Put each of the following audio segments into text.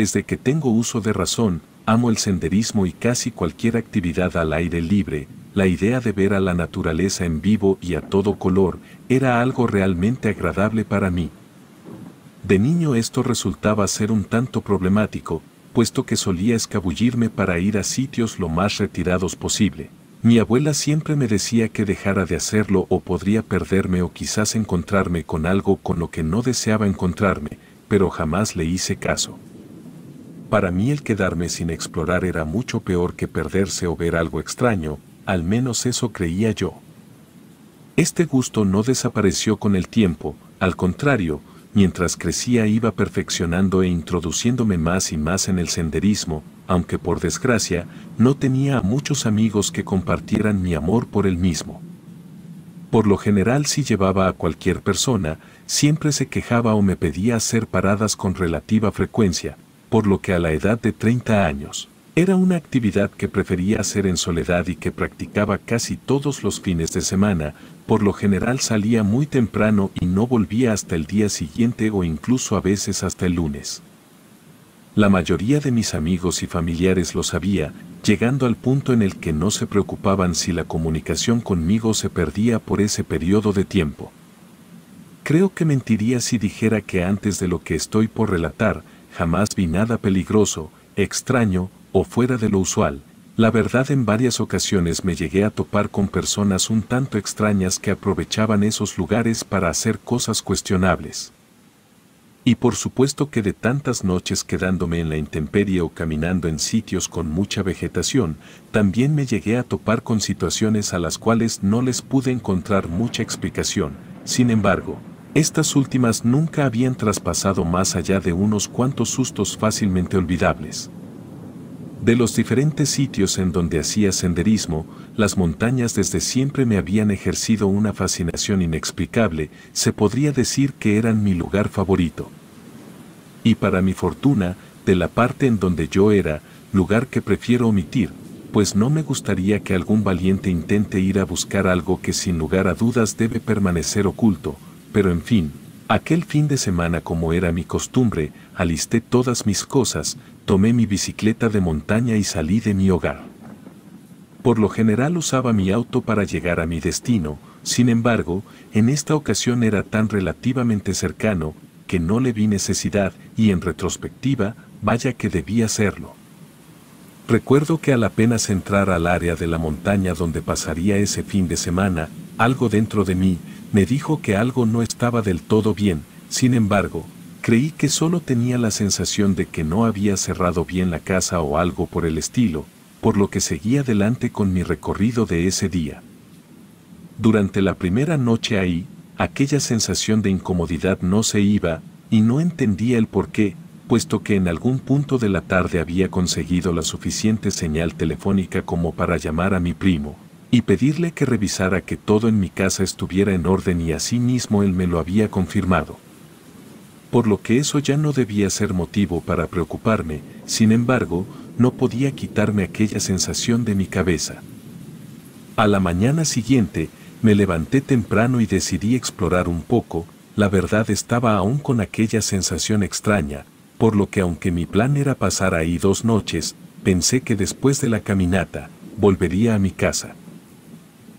Desde que tengo uso de razón, amo el senderismo y casi cualquier actividad al aire libre, la idea de ver a la naturaleza en vivo y a todo color era algo realmente agradable para mí. De niño esto resultaba ser un tanto problemático, puesto que solía escabullirme para ir a sitios lo más retirados posible. Mi abuela siempre me decía que dejara de hacerlo o podría perderme o quizás encontrarme con algo con lo que no deseaba encontrarme, pero jamás le hice caso. Para mí el quedarme sin explorar era mucho peor que perderse o ver algo extraño, al menos eso creía yo. Este gusto no desapareció con el tiempo, al contrario, mientras crecía iba perfeccionando e introduciéndome más y más en el senderismo, aunque por desgracia no tenía a muchos amigos que compartieran mi amor por el mismo. Por lo general si llevaba a cualquier persona, siempre se quejaba o me pedía hacer paradas con relativa frecuencia, por lo que a la edad de 30 años, era una actividad que prefería hacer en soledad y que practicaba casi todos los fines de semana, por lo general salía muy temprano y no volvía hasta el día siguiente o incluso a veces hasta el lunes. La mayoría de mis amigos y familiares lo sabía, llegando al punto en el que no se preocupaban si la comunicación conmigo se perdía por ese periodo de tiempo. Creo que mentiría si dijera que antes de lo que estoy por relatar, jamás vi nada peligroso, extraño o fuera de lo usual. La verdad en varias ocasiones me llegué a topar con personas un tanto extrañas que aprovechaban esos lugares para hacer cosas cuestionables. Y por supuesto que de tantas noches quedándome en la intemperie o caminando en sitios con mucha vegetación, también me llegué a topar con situaciones a las cuales no les pude encontrar mucha explicación. Sin embargo, estas últimas nunca habían traspasado más allá de unos cuantos sustos fácilmente olvidables. De los diferentes sitios en donde hacía senderismo, las montañas desde siempre me habían ejercido una fascinación inexplicable, se podría decir que eran mi lugar favorito. Y para mi fortuna, de la parte en donde yo era, lugar que prefiero omitir, pues no me gustaría que algún valiente intente ir a buscar algo que sin lugar a dudas debe permanecer oculto, pero en fin, aquel fin de semana como era mi costumbre, alisté todas mis cosas, tomé mi bicicleta de montaña y salí de mi hogar. Por lo general usaba mi auto para llegar a mi destino, sin embargo, en esta ocasión era tan relativamente cercano que no le vi necesidad y en retrospectiva, vaya que debía hacerlo. Recuerdo que al apenas entrar al área de la montaña donde pasaría ese fin de semana, algo dentro de mí me dijo que algo no estaba del todo bien, sin embargo, creí que solo tenía la sensación de que no había cerrado bien la casa o algo por el estilo, por lo que seguí adelante con mi recorrido de ese día. Durante la primera noche ahí, aquella sensación de incomodidad no se iba, y no entendía el por qué, puesto que en algún punto de la tarde había conseguido la suficiente señal telefónica como para llamar a mi primo y pedirle que revisara que todo en mi casa estuviera en orden y así mismo él me lo había confirmado. Por lo que eso ya no debía ser motivo para preocuparme, sin embargo, no podía quitarme aquella sensación de mi cabeza. A la mañana siguiente, me levanté temprano y decidí explorar un poco, la verdad estaba aún con aquella sensación extraña, por lo que aunque mi plan era pasar ahí dos noches, pensé que después de la caminata, volvería a mi casa.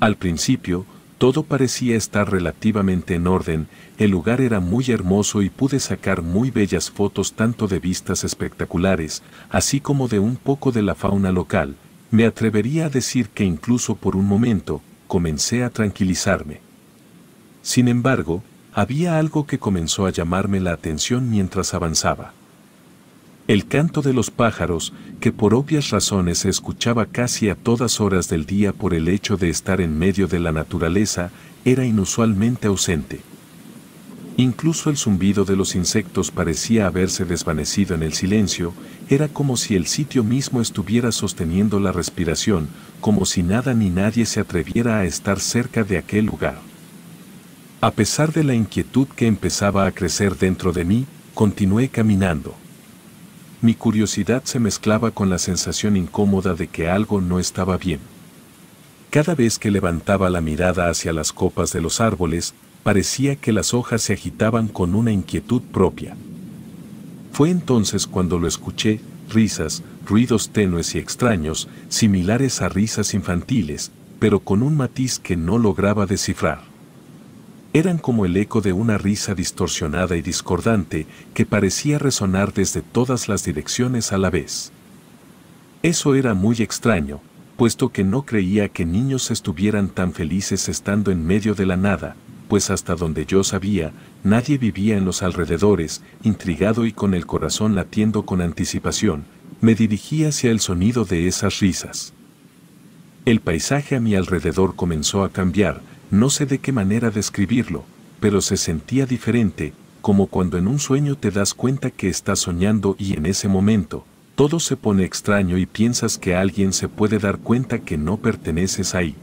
Al principio, todo parecía estar relativamente en orden, el lugar era muy hermoso y pude sacar muy bellas fotos tanto de vistas espectaculares, así como de un poco de la fauna local, me atrevería a decir que incluso por un momento, comencé a tranquilizarme. Sin embargo, había algo que comenzó a llamarme la atención mientras avanzaba. El canto de los pájaros, que por obvias razones se escuchaba casi a todas horas del día por el hecho de estar en medio de la naturaleza, era inusualmente ausente. Incluso el zumbido de los insectos parecía haberse desvanecido en el silencio, era como si el sitio mismo estuviera sosteniendo la respiración, como si nada ni nadie se atreviera a estar cerca de aquel lugar. A pesar de la inquietud que empezaba a crecer dentro de mí, continué caminando. Mi curiosidad se mezclaba con la sensación incómoda de que algo no estaba bien. Cada vez que levantaba la mirada hacia las copas de los árboles, parecía que las hojas se agitaban con una inquietud propia. Fue entonces cuando lo escuché, risas, ruidos tenues y extraños, similares a risas infantiles, pero con un matiz que no lograba descifrar eran como el eco de una risa distorsionada y discordante que parecía resonar desde todas las direcciones a la vez. Eso era muy extraño, puesto que no creía que niños estuvieran tan felices estando en medio de la nada, pues hasta donde yo sabía, nadie vivía en los alrededores, intrigado y con el corazón latiendo con anticipación, me dirigí hacia el sonido de esas risas. El paisaje a mi alrededor comenzó a cambiar, no sé de qué manera describirlo, pero se sentía diferente, como cuando en un sueño te das cuenta que estás soñando y en ese momento, todo se pone extraño y piensas que alguien se puede dar cuenta que no perteneces ahí.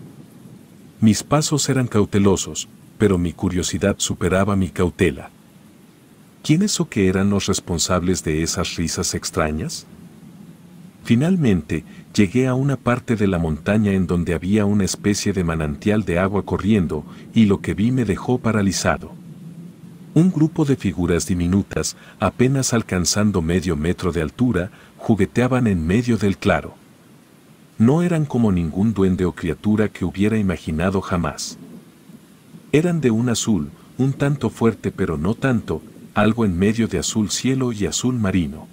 Mis pasos eran cautelosos, pero mi curiosidad superaba mi cautela. ¿Quiénes o qué eran los responsables de esas risas extrañas? Finalmente, llegué a una parte de la montaña en donde había una especie de manantial de agua corriendo y lo que vi me dejó paralizado. Un grupo de figuras diminutas, apenas alcanzando medio metro de altura, jugueteaban en medio del claro. No eran como ningún duende o criatura que hubiera imaginado jamás. Eran de un azul, un tanto fuerte pero no tanto, algo en medio de azul cielo y azul marino.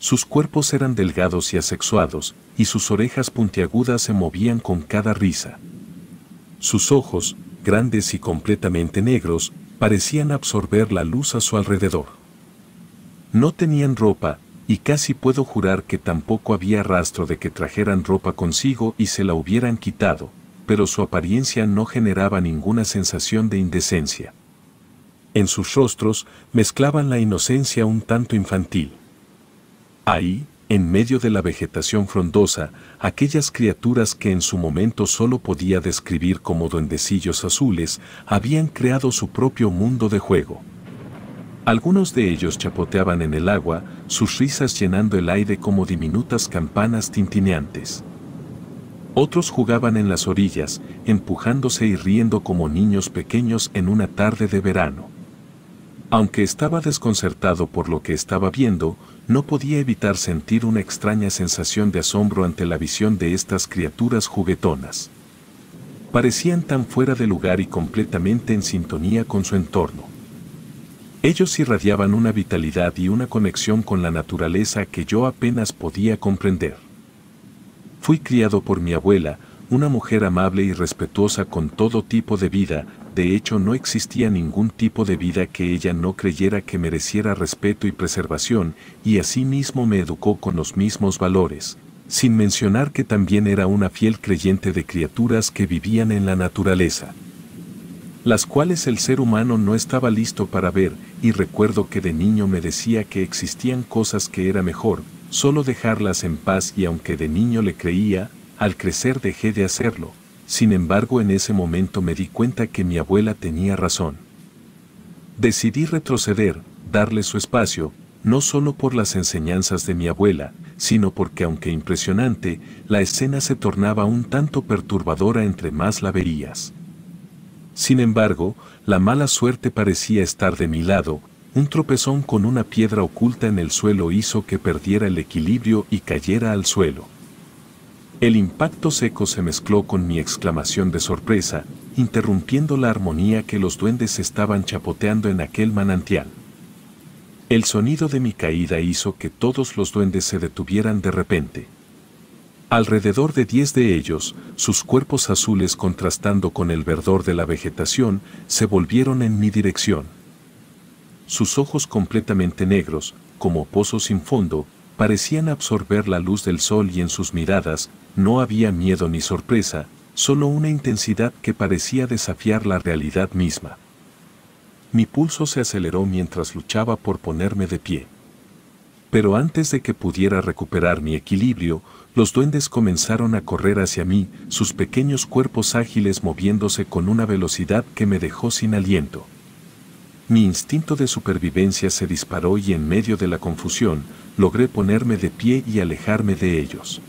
Sus cuerpos eran delgados y asexuados, y sus orejas puntiagudas se movían con cada risa. Sus ojos, grandes y completamente negros, parecían absorber la luz a su alrededor. No tenían ropa, y casi puedo jurar que tampoco había rastro de que trajeran ropa consigo y se la hubieran quitado, pero su apariencia no generaba ninguna sensación de indecencia. En sus rostros mezclaban la inocencia un tanto infantil Ahí, en medio de la vegetación frondosa, aquellas criaturas que en su momento solo podía describir como duendecillos azules, habían creado su propio mundo de juego. Algunos de ellos chapoteaban en el agua, sus risas llenando el aire como diminutas campanas tintineantes. Otros jugaban en las orillas, empujándose y riendo como niños pequeños en una tarde de verano. Aunque estaba desconcertado por lo que estaba viendo, no podía evitar sentir una extraña sensación de asombro ante la visión de estas criaturas juguetonas. Parecían tan fuera de lugar y completamente en sintonía con su entorno. Ellos irradiaban una vitalidad y una conexión con la naturaleza que yo apenas podía comprender. Fui criado por mi abuela, una mujer amable y respetuosa con todo tipo de vida, de hecho no existía ningún tipo de vida que ella no creyera que mereciera respeto y preservación, y asimismo me educó con los mismos valores, sin mencionar que también era una fiel creyente de criaturas que vivían en la naturaleza, las cuales el ser humano no estaba listo para ver, y recuerdo que de niño me decía que existían cosas que era mejor, solo dejarlas en paz y aunque de niño le creía, al crecer dejé de hacerlo, sin embargo, en ese momento me di cuenta que mi abuela tenía razón. Decidí retroceder, darle su espacio, no solo por las enseñanzas de mi abuela, sino porque aunque impresionante, la escena se tornaba un tanto perturbadora entre más la veías. Sin embargo, la mala suerte parecía estar de mi lado, un tropezón con una piedra oculta en el suelo hizo que perdiera el equilibrio y cayera al suelo. El impacto seco se mezcló con mi exclamación de sorpresa, interrumpiendo la armonía que los duendes estaban chapoteando en aquel manantial. El sonido de mi caída hizo que todos los duendes se detuvieran de repente. Alrededor de diez de ellos, sus cuerpos azules contrastando con el verdor de la vegetación, se volvieron en mi dirección. Sus ojos completamente negros, como pozos sin fondo, parecían absorber la luz del sol y en sus miradas no había miedo ni sorpresa, solo una intensidad que parecía desafiar la realidad misma. Mi pulso se aceleró mientras luchaba por ponerme de pie. Pero antes de que pudiera recuperar mi equilibrio, los duendes comenzaron a correr hacia mí, sus pequeños cuerpos ágiles moviéndose con una velocidad que me dejó sin aliento. Mi instinto de supervivencia se disparó y en medio de la confusión logré ponerme de pie y alejarme de ellos.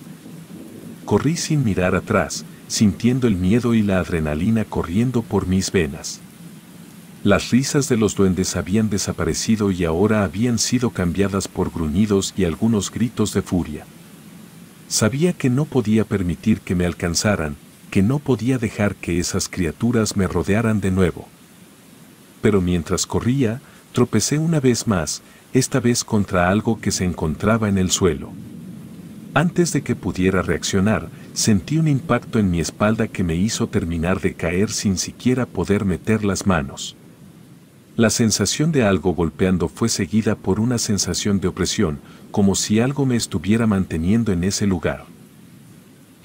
Corrí sin mirar atrás, sintiendo el miedo y la adrenalina corriendo por mis venas. Las risas de los duendes habían desaparecido y ahora habían sido cambiadas por gruñidos y algunos gritos de furia. Sabía que no podía permitir que me alcanzaran, que no podía dejar que esas criaturas me rodearan de nuevo pero mientras corría, tropecé una vez más, esta vez contra algo que se encontraba en el suelo. Antes de que pudiera reaccionar, sentí un impacto en mi espalda que me hizo terminar de caer sin siquiera poder meter las manos. La sensación de algo golpeando fue seguida por una sensación de opresión, como si algo me estuviera manteniendo en ese lugar.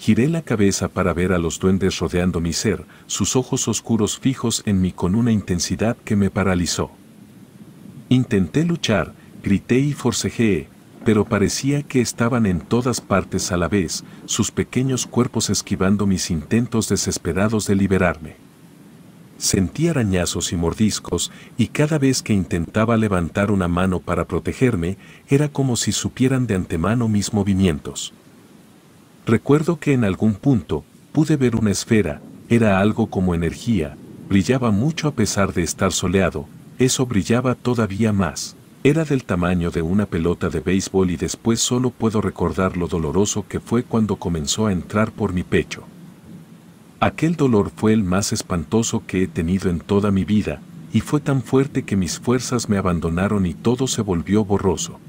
Giré la cabeza para ver a los duendes rodeando mi ser, sus ojos oscuros fijos en mí con una intensidad que me paralizó. Intenté luchar, grité y forcejeé, pero parecía que estaban en todas partes a la vez, sus pequeños cuerpos esquivando mis intentos desesperados de liberarme. Sentí arañazos y mordiscos, y cada vez que intentaba levantar una mano para protegerme, era como si supieran de antemano mis movimientos. Recuerdo que en algún punto pude ver una esfera, era algo como energía, brillaba mucho a pesar de estar soleado, eso brillaba todavía más. Era del tamaño de una pelota de béisbol y después solo puedo recordar lo doloroso que fue cuando comenzó a entrar por mi pecho. Aquel dolor fue el más espantoso que he tenido en toda mi vida, y fue tan fuerte que mis fuerzas me abandonaron y todo se volvió borroso.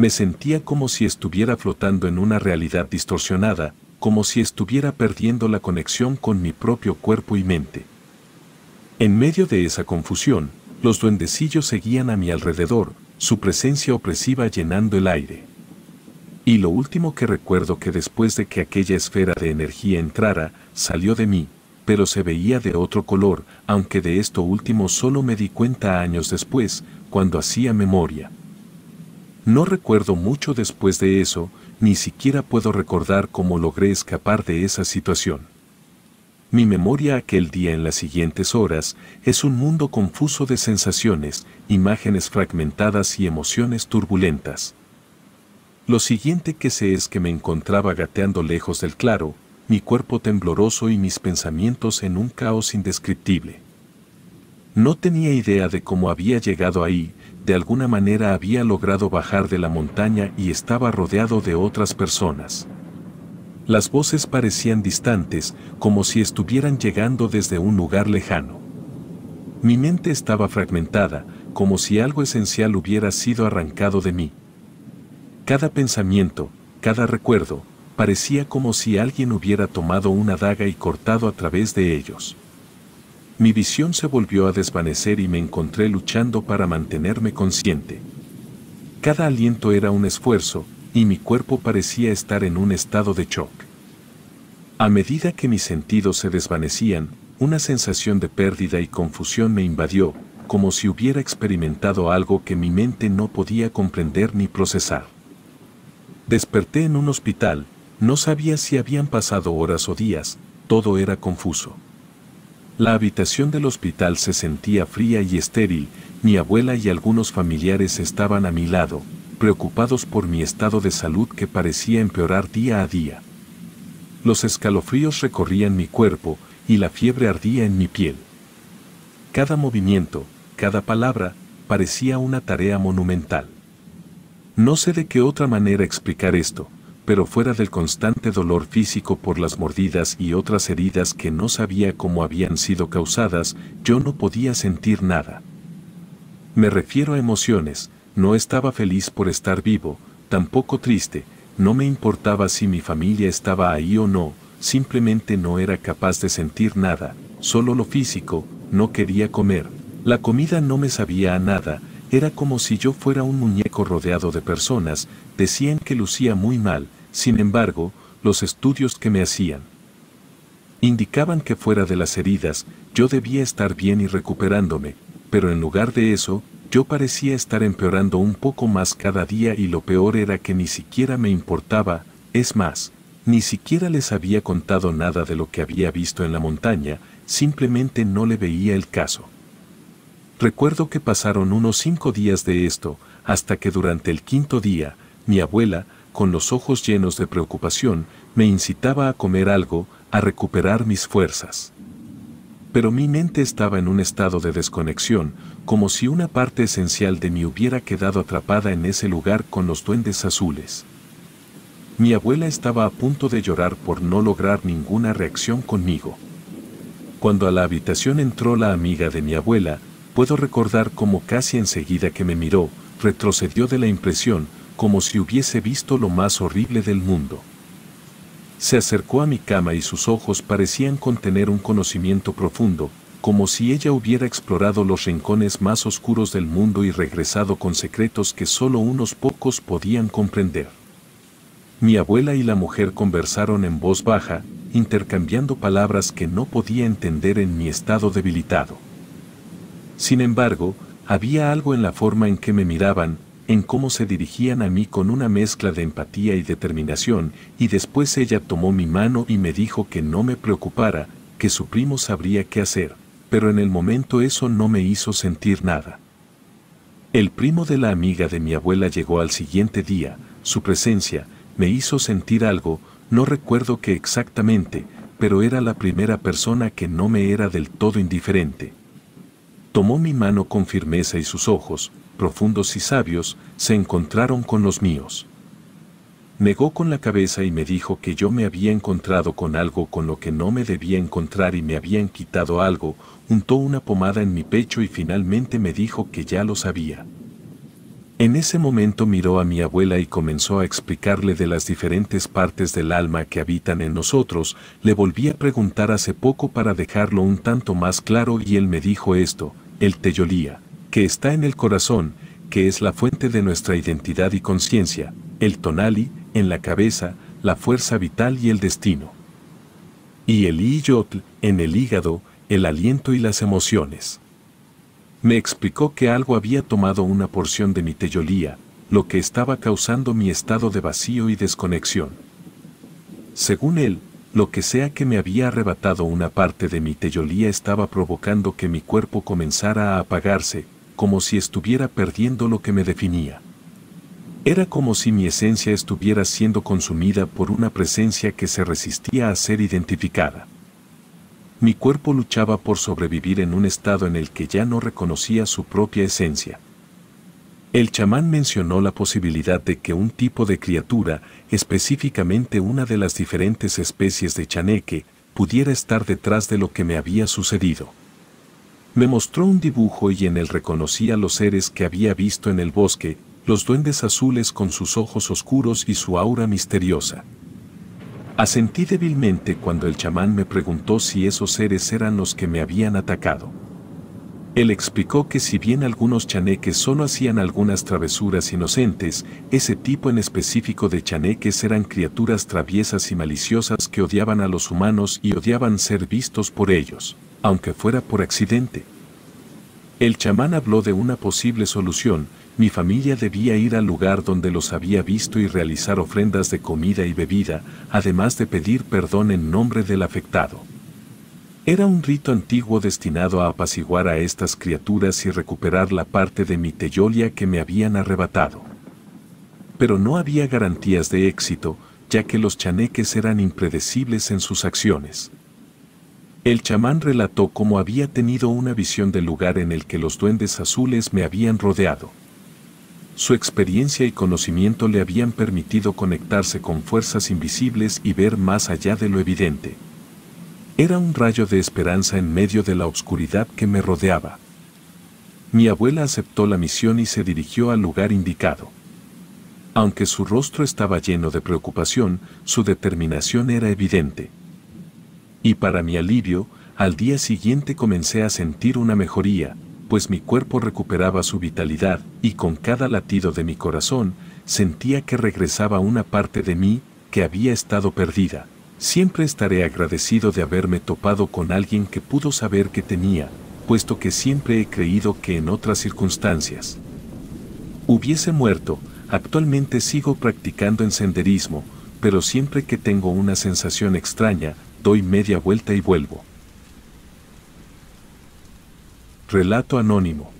Me sentía como si estuviera flotando en una realidad distorsionada, como si estuviera perdiendo la conexión con mi propio cuerpo y mente. En medio de esa confusión, los duendecillos seguían a mi alrededor, su presencia opresiva llenando el aire. Y lo último que recuerdo que después de que aquella esfera de energía entrara, salió de mí, pero se veía de otro color, aunque de esto último solo me di cuenta años después, cuando hacía memoria. No recuerdo mucho después de eso, ni siquiera puedo recordar cómo logré escapar de esa situación. Mi memoria aquel día en las siguientes horas es un mundo confuso de sensaciones, imágenes fragmentadas y emociones turbulentas. Lo siguiente que sé es que me encontraba gateando lejos del claro, mi cuerpo tembloroso y mis pensamientos en un caos indescriptible. No tenía idea de cómo había llegado ahí, de alguna manera había logrado bajar de la montaña y estaba rodeado de otras personas. Las voces parecían distantes, como si estuvieran llegando desde un lugar lejano. Mi mente estaba fragmentada, como si algo esencial hubiera sido arrancado de mí. Cada pensamiento, cada recuerdo, parecía como si alguien hubiera tomado una daga y cortado a través de ellos mi visión se volvió a desvanecer y me encontré luchando para mantenerme consciente. Cada aliento era un esfuerzo, y mi cuerpo parecía estar en un estado de shock. A medida que mis sentidos se desvanecían, una sensación de pérdida y confusión me invadió, como si hubiera experimentado algo que mi mente no podía comprender ni procesar. Desperté en un hospital, no sabía si habían pasado horas o días, todo era confuso. La habitación del hospital se sentía fría y estéril, mi abuela y algunos familiares estaban a mi lado, preocupados por mi estado de salud que parecía empeorar día a día. Los escalofríos recorrían mi cuerpo y la fiebre ardía en mi piel. Cada movimiento, cada palabra, parecía una tarea monumental. No sé de qué otra manera explicar esto, pero fuera del constante dolor físico por las mordidas y otras heridas que no sabía cómo habían sido causadas, yo no podía sentir nada. Me refiero a emociones, no estaba feliz por estar vivo, tampoco triste, no me importaba si mi familia estaba ahí o no, simplemente no era capaz de sentir nada, solo lo físico, no quería comer, la comida no me sabía a nada, era como si yo fuera un muñeco rodeado de personas, decían que lucía muy mal, sin embargo, los estudios que me hacían indicaban que fuera de las heridas, yo debía estar bien y recuperándome, pero en lugar de eso, yo parecía estar empeorando un poco más cada día y lo peor era que ni siquiera me importaba, es más, ni siquiera les había contado nada de lo que había visto en la montaña, simplemente no le veía el caso. Recuerdo que pasaron unos cinco días de esto, hasta que durante el quinto día, mi abuela, con los ojos llenos de preocupación, me incitaba a comer algo, a recuperar mis fuerzas. Pero mi mente estaba en un estado de desconexión, como si una parte esencial de mí hubiera quedado atrapada en ese lugar con los duendes azules. Mi abuela estaba a punto de llorar por no lograr ninguna reacción conmigo. Cuando a la habitación entró la amiga de mi abuela, Puedo recordar cómo casi enseguida que me miró, retrocedió de la impresión, como si hubiese visto lo más horrible del mundo. Se acercó a mi cama y sus ojos parecían contener un conocimiento profundo, como si ella hubiera explorado los rincones más oscuros del mundo y regresado con secretos que solo unos pocos podían comprender. Mi abuela y la mujer conversaron en voz baja, intercambiando palabras que no podía entender en mi estado debilitado. Sin embargo, había algo en la forma en que me miraban, en cómo se dirigían a mí con una mezcla de empatía y determinación, y después ella tomó mi mano y me dijo que no me preocupara, que su primo sabría qué hacer, pero en el momento eso no me hizo sentir nada. El primo de la amiga de mi abuela llegó al siguiente día, su presencia me hizo sentir algo, no recuerdo qué exactamente, pero era la primera persona que no me era del todo indiferente. Tomó mi mano con firmeza y sus ojos, profundos y sabios, se encontraron con los míos. Negó con la cabeza y me dijo que yo me había encontrado con algo con lo que no me debía encontrar y me habían quitado algo, untó una pomada en mi pecho y finalmente me dijo que ya lo sabía. En ese momento miró a mi abuela y comenzó a explicarle de las diferentes partes del alma que habitan en nosotros, le volví a preguntar hace poco para dejarlo un tanto más claro y él me dijo esto, el Teyolía, que está en el corazón, que es la fuente de nuestra identidad y conciencia, el Tonali, en la cabeza, la fuerza vital y el destino. Y el Iyotl, en el hígado, el aliento y las emociones. Me explicó que algo había tomado una porción de mi teyolía, lo que estaba causando mi estado de vacío y desconexión. Según él, lo que sea que me había arrebatado una parte de mi tellolía estaba provocando que mi cuerpo comenzara a apagarse, como si estuviera perdiendo lo que me definía. Era como si mi esencia estuviera siendo consumida por una presencia que se resistía a ser identificada. Mi cuerpo luchaba por sobrevivir en un estado en el que ya no reconocía su propia esencia. El chamán mencionó la posibilidad de que un tipo de criatura, específicamente una de las diferentes especies de chaneque, pudiera estar detrás de lo que me había sucedido. Me mostró un dibujo y en él reconocí a los seres que había visto en el bosque, los duendes azules con sus ojos oscuros y su aura misteriosa. Asentí débilmente cuando el chamán me preguntó si esos seres eran los que me habían atacado. Él explicó que si bien algunos chaneques solo hacían algunas travesuras inocentes, ese tipo en específico de chaneques eran criaturas traviesas y maliciosas que odiaban a los humanos y odiaban ser vistos por ellos, aunque fuera por accidente. El chamán habló de una posible solución, mi familia debía ir al lugar donde los había visto y realizar ofrendas de comida y bebida, además de pedir perdón en nombre del afectado. Era un rito antiguo destinado a apaciguar a estas criaturas y recuperar la parte de mi teyolia que me habían arrebatado. Pero no había garantías de éxito, ya que los chaneques eran impredecibles en sus acciones. El chamán relató cómo había tenido una visión del lugar en el que los duendes azules me habían rodeado. Su experiencia y conocimiento le habían permitido conectarse con fuerzas invisibles y ver más allá de lo evidente. Era un rayo de esperanza en medio de la oscuridad que me rodeaba. Mi abuela aceptó la misión y se dirigió al lugar indicado. Aunque su rostro estaba lleno de preocupación, su determinación era evidente. Y para mi alivio, al día siguiente comencé a sentir una mejoría, pues mi cuerpo recuperaba su vitalidad y con cada latido de mi corazón sentía que regresaba una parte de mí que había estado perdida. Siempre estaré agradecido de haberme topado con alguien que pudo saber que tenía, puesto que siempre he creído que en otras circunstancias hubiese muerto, actualmente sigo practicando encenderismo, senderismo, pero siempre que tengo una sensación extraña, doy media vuelta y vuelvo. Relato anónimo.